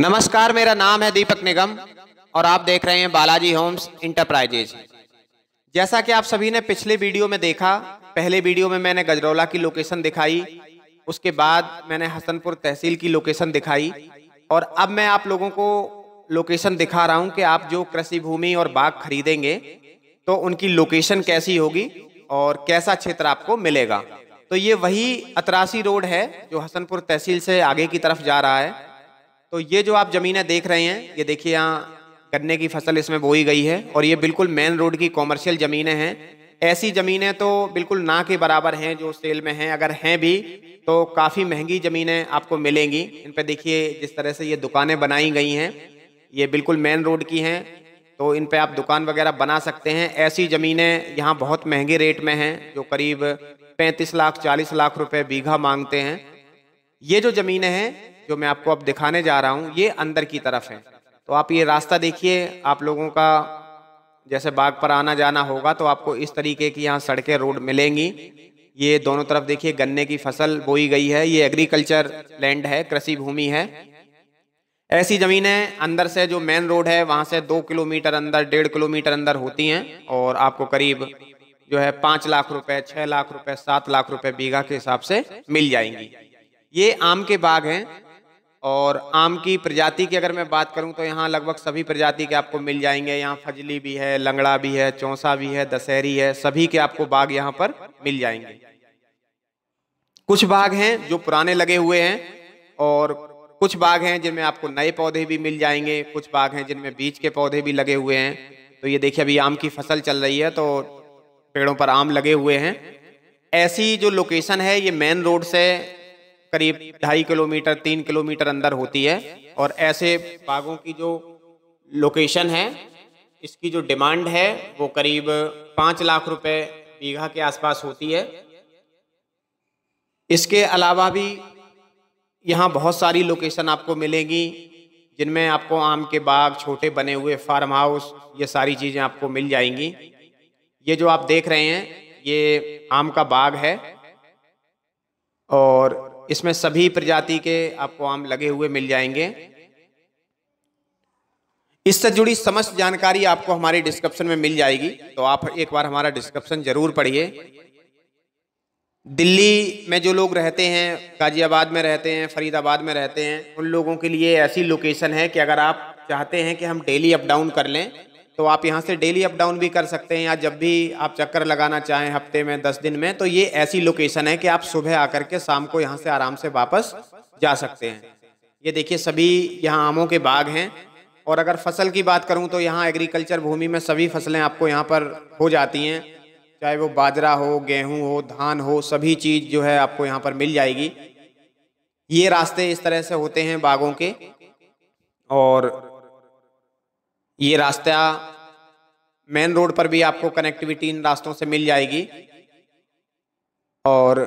नमस्कार मेरा नाम है दीपक निगम और आप देख रहे हैं बालाजी होम्स इंटरप्राइजेज जैसा कि आप सभी ने पिछले वीडियो में देखा पहले वीडियो में मैंने गजरौला की लोकेशन दिखाई उसके बाद मैंने हसनपुर तहसील की लोकेशन दिखाई और अब मैं आप लोगों को लोकेशन दिखा रहा हूं कि आप जो कृषि भूमि और बाग खरीदेंगे तो उनकी लोकेशन कैसी होगी और कैसा क्षेत्र आपको मिलेगा तो ये वही अतरासी रोड है जो हसनपुर तहसील से आगे की तरफ जा रहा है तो ये जो आप ज़मीनें देख रहे हैं ये देखिए यहाँ गन्ने की फसल इसमें बोई गई है और ये बिल्कुल मेन रोड की कॉमर्शियल ज़मीनें हैं ऐसी ज़मीनें तो बिल्कुल ना के बराबर हैं जो सेल में हैं अगर हैं भी तो काफ़ी महंगी ज़मीनें आपको मिलेंगी इन पर देखिए जिस तरह से ये दुकानें बनाई गई हैं ये बिल्कुल मेन रोड की हैं तो इन पे आप दुकान वगैरह बना सकते हैं ऐसी ज़मीनें यहाँ बहुत महंगे रेट में हैं जो करीब पैंतीस लाख चालीस लाख रुपए बीघा मांगते हैं ये जो ज़मीनें हैं जो मैं आपको अब दिखाने जा रहा हूँ ये अंदर की तरफ है तो आप ये रास्ता देखिए आप लोगों का जैसे बाग पर आना जाना होगा तो आपको इस तरीके की यहाँ सड़कें रोड मिलेंगी ये दोनों तरफ देखिए गन्ने की फसल बोई गई है ये एग्रीकल्चर लैंड है कृषि भूमि है ऐसी ज़मीनें अंदर से जो मेन रोड है वहाँ से दो किलोमीटर अंदर डेढ़ किलोमीटर अंदर होती हैं और आपको करीब जो है पाँच लाख रुपए छः लाख रुपए सात लाख रुपए बीघा के हिसाब से मिल जाएंगी ये आम के बाग हैं और आम की प्रजाति की अगर मैं बात करूं तो यहाँ लगभग सभी प्रजाति के आपको मिल जाएंगे यहाँ फजली भी है लंगड़ा भी है चौंसा भी है दशहरी है सभी के आपको बाग यहाँ पर मिल जाएंगे कुछ बाग हैं जो पुराने लगे हुए हैं और कुछ बाग हैं जिनमें आपको नए पौधे भी मिल जाएंगे कुछ बाग हैं जिनमें बीज के पौधे भी लगे हुए हैं तो ये देखिए अभी आम की फसल चल रही है तो पेड़ों पर आम लगे हुए हैं ऐसी जो लोकेशन है ये मेन रोड से करीब ढाई किलोमीटर तीन किलोमीटर अंदर होती है और ऐसे बागों की जो लोकेशन है इसकी जो डिमांड है वो करीब पाँच लाख रुपए बीघा के आसपास होती है इसके अलावा भी यहाँ बहुत सारी लोकेशन आपको मिलेंगी जिनमें आपको आम के बाग छोटे बने हुए फार्म हाउस ये सारी चीज़ें आपको मिल जाएंगी ये जो आप देख रहे हैं ये आम का बाग है और इसमें सभी प्रजाति के आपको आम लगे हुए मिल जाएंगे इससे जुड़ी समस्त जानकारी आपको हमारे डिस्क्रिप्शन में मिल जाएगी तो आप एक बार हमारा डिस्क्रिप्शन जरूर पढ़िए दिल्ली में जो लोग रहते हैं गाजियाबाद में रहते हैं फरीदाबाद में रहते हैं उन लोगों के लिए ऐसी लोकेशन है कि अगर आप चाहते हैं कि हम डेली अप डाउन कर लें तो आप यहाँ से डेली अप डाउन भी कर सकते हैं या जब भी आप चक्कर लगाना चाहें हफ्ते में दस दिन में तो ये ऐसी लोकेशन है कि आप सुबह आकर के शाम को यहाँ से आराम से वापस जा सकते हैं ये देखिए सभी यहाँ आमों के बाग हैं और अगर फसल की बात करूँ तो यहाँ एग्रीकल्चर भूमि में सभी फसलें आपको यहाँ पर हो जाती हैं चाहे वो बाजरा हो गेहूँ हो धान हो सभी चीज़ जो है आपको यहाँ पर मिल जाएगी ये रास्ते इस तरह से होते हैं बागों के और ये रास्ता मेन रोड पर भी आपको कनेक्टिविटी इन रास्तों से मिल जाएगी और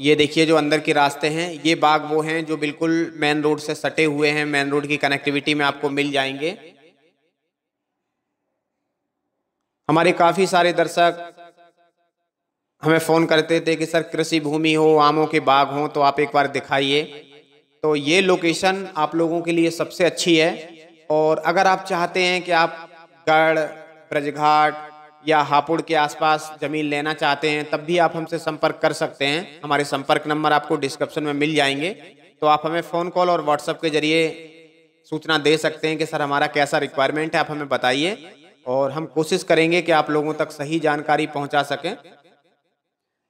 ये देखिए जो अंदर के रास्ते हैं ये बाग वो हैं जो बिल्कुल मेन रोड से सटे हुए हैं मेन रोड की कनेक्टिविटी में आपको मिल जाएंगे हमारे काफ़ी सारे दर्शक हमें फ़ोन करते थे कि सर कृषि भूमि हो आमों के बाग हों तो आप एक बार दिखाइए तो ये लोकेशन आप लोगों के लिए सबसे अच्छी है और अगर आप चाहते हैं कि आप गढ़ ब्रजघाट या हापुड़ के आसपास ज़मीन लेना चाहते हैं तब भी आप हमसे संपर्क कर सकते हैं हमारे संपर्क नंबर आपको डिस्क्रिप्शन में मिल जाएंगे तो आप हमें फ़ोन कॉल और व्हाट्सअप के ज़रिए सूचना दे सकते हैं कि सर हमारा कैसा रिक्वायरमेंट है आप हमें बताइए और हम कोशिश करेंगे कि आप लोगों तक सही जानकारी पहुंचा सकें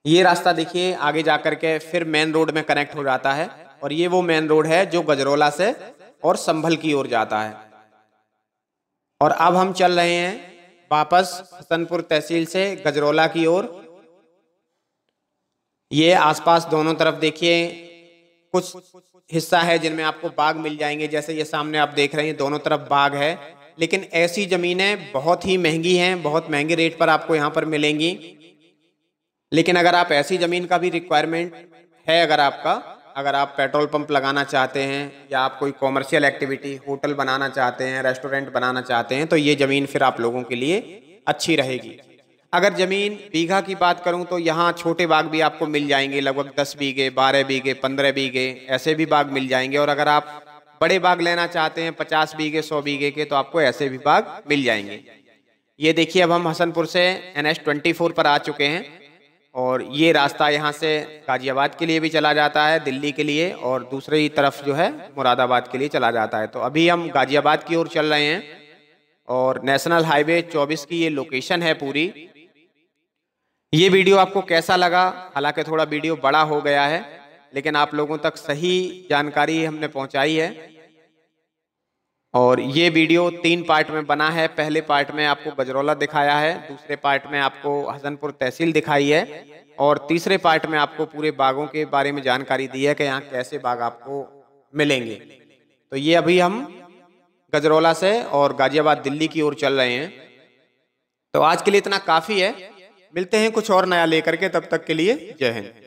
ये रास्ता देखिए आगे जा कर के फिर मेन रोड में कनेक्ट हो जाता है और ये वो मेन रोड है जो गजरोला से और संभल की ओर जाता है और अब हम चल रहे हैं वापस हसनपुर तहसील से गजरोला की ओर ये आसपास दोनों तरफ देखिए कुछ हिस्सा है जिनमें आपको बाग मिल जाएंगे जैसे ये सामने आप देख रहे हैं दोनों तरफ बाग है लेकिन ऐसी ज़मीनें बहुत ही महंगी हैं बहुत महंगे रेट पर आपको यहाँ पर मिलेंगी लेकिन अगर आप ऐसी ज़मीन का भी रिक्वायरमेंट है अगर आपका अगर आप पेट्रोल पंप लगाना चाहते हैं या आप कोई कॉमर्शियल एक्टिविटी होटल बनाना चाहते हैं रेस्टोरेंट बनाना चाहते हैं तो ये ज़मीन फिर आप लोगों के लिए अच्छी रहेगी अगर ज़मीन बीघा की बात करूं तो यहाँ छोटे बाग भी आपको मिल जाएंगे लगभग दस बीघे बारह बीघे पंद्रह बीघे ऐसे भी बाग मिल जाएंगे और अगर आप बड़े बाग लेना चाहते हैं पचास बीघे सौ बीघे के तो आपको ऐसे भी बाग मिल जाएंगे ये देखिए अब हम हसनपुर से एन एच ट्वेंटी फोर पर आ चुके हैं और ये रास्ता यहाँ से गाजियाबाद के लिए भी चला जाता है दिल्ली के लिए और दूसरी तरफ जो है मुरादाबाद के लिए चला जाता है तो अभी हम गाजियाबाद की ओर चल रहे हैं और नेशनल हाईवे 24 की ये लोकेशन है पूरी ये वीडियो आपको कैसा लगा हालांकि थोड़ा वीडियो बड़ा हो गया है लेकिन आप लोगों तक सही जानकारी हमने पहुँचाई है और ये वीडियो तीन पार्ट में बना है पहले पार्ट में आपको बजरौला दिखाया है दूसरे पार्ट में आपको हसनपुर तहसील दिखाई है और तीसरे पार्ट में आपको पूरे बागों के बारे में जानकारी दी है कि यहाँ कैसे बाग आपको मिलेंगे तो ये अभी हम गजरौला से और गाजियाबाद दिल्ली की ओर चल रहे हैं तो आज के लिए इतना काफ़ी है मिलते हैं कुछ और नया लेकर के तब तक के लिए जय हिंद